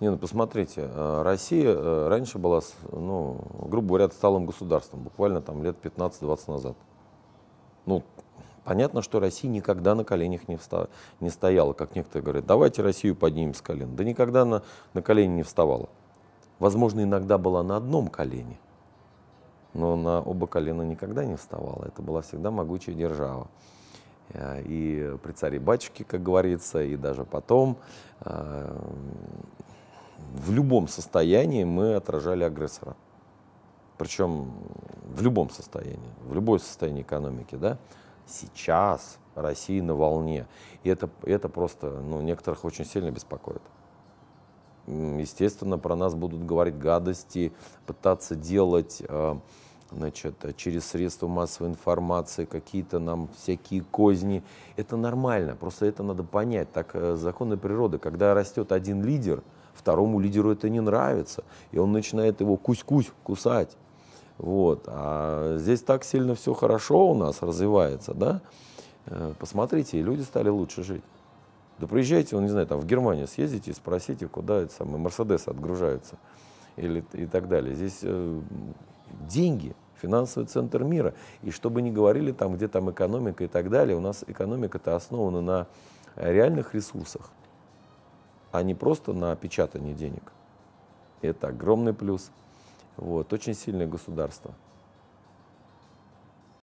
Не, ну посмотрите, э, Россия э, раньше была, ну, грубо говоря, отсталым государством, буквально там лет 15-20 назад. Ну, понятно, что Россия никогда на коленях не, вста, не стояла, как некоторые говорят, давайте Россию поднимем с колен. Да никогда она на колени не вставала. Возможно, иногда была на одном колене, но на оба колена никогда не вставала. Это была всегда могучая держава э, и при царе батюшке, как говорится, и даже потом в любом состоянии мы отражали агрессора. Причем в любом состоянии, в любое состояние экономики, да. Сейчас Россия на волне. И это, это просто, ну, некоторых очень сильно беспокоит. Естественно, про нас будут говорить гадости, пытаться делать э, значит, э, через средства массовой информации, какие-то нам всякие козни. Это нормально, просто это надо понять. Так э, законы природы. Когда растет один лидер, второму лидеру это не нравится, и он начинает его кусь-кусь кусать. Вот. А здесь так сильно все хорошо у нас развивается, да? Э, посмотрите, и люди стали лучше жить. Да приезжайте, он не знаю, там в Германию съездите и спросите, куда это самое Мерседес отгружается или и так далее. Здесь деньги, финансовый центр мира. И чтобы не говорили там, где там экономика и так далее, у нас экономика-то основана на э, реальных ресурсах, а не просто на печатании денег. Это огромный плюс. Вот, очень сильное государство.